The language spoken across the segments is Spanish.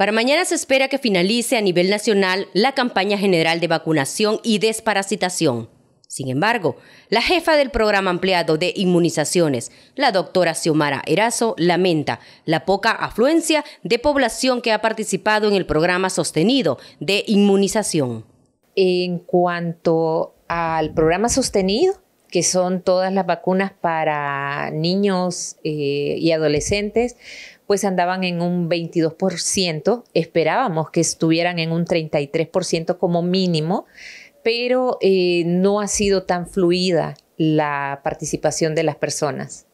Para mañana se espera que finalice a nivel nacional la campaña general de vacunación y desparasitación. Sin embargo, la jefa del programa ampliado de inmunizaciones, la doctora Xiomara Erazo, lamenta la poca afluencia de población que ha participado en el programa sostenido de inmunización. En cuanto al programa sostenido, que son todas las vacunas para niños eh, y adolescentes, pues andaban en un 22%, esperábamos que estuvieran en un 33% como mínimo, pero eh, no ha sido tan fluida la participación de las personas.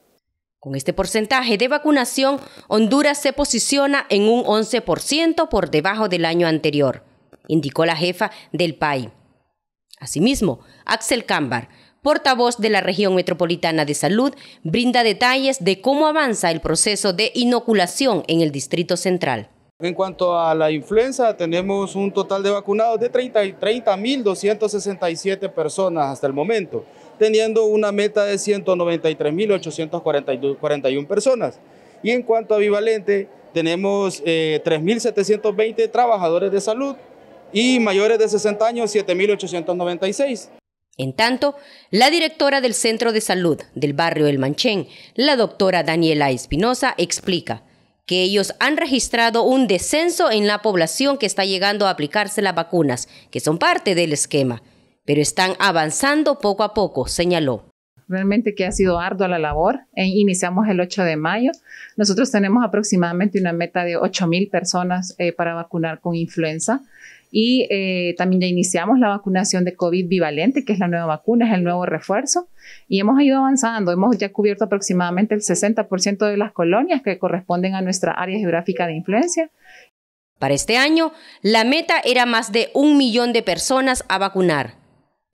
Con este porcentaje de vacunación, Honduras se posiciona en un 11% por debajo del año anterior, indicó la jefa del PAI. Asimismo, Axel Cámbar portavoz de la región metropolitana de salud, brinda detalles de cómo avanza el proceso de inoculación en el Distrito Central. En cuanto a la influenza, tenemos un total de vacunados de 30.267 personas hasta el momento, teniendo una meta de 193.841 personas. Y en cuanto a bivalente, tenemos 3.720 eh, trabajadores de salud y mayores de 60 años, 7.896. En tanto, la directora del Centro de Salud del barrio El Manchén, la doctora Daniela Espinosa, explica que ellos han registrado un descenso en la población que está llegando a aplicarse las vacunas, que son parte del esquema, pero están avanzando poco a poco, señaló realmente que ha sido ardua la labor. E iniciamos el 8 de mayo. Nosotros tenemos aproximadamente una meta de 8.000 personas eh, para vacunar con influenza. Y eh, también ya iniciamos la vacunación de COVID bivalente, que es la nueva vacuna, es el nuevo refuerzo. Y hemos ido avanzando, hemos ya cubierto aproximadamente el 60% de las colonias que corresponden a nuestra área geográfica de influencia. Para este año, la meta era más de un millón de personas a vacunar.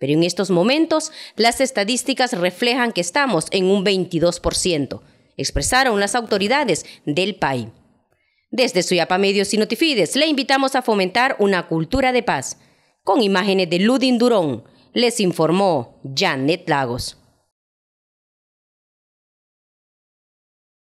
Pero en estos momentos las estadísticas reflejan que estamos en un 22%, expresaron las autoridades del país. Desde Suyapa Medios y Notifides le invitamos a fomentar una cultura de paz. Con imágenes de Ludin Durón, les informó Janet Lagos.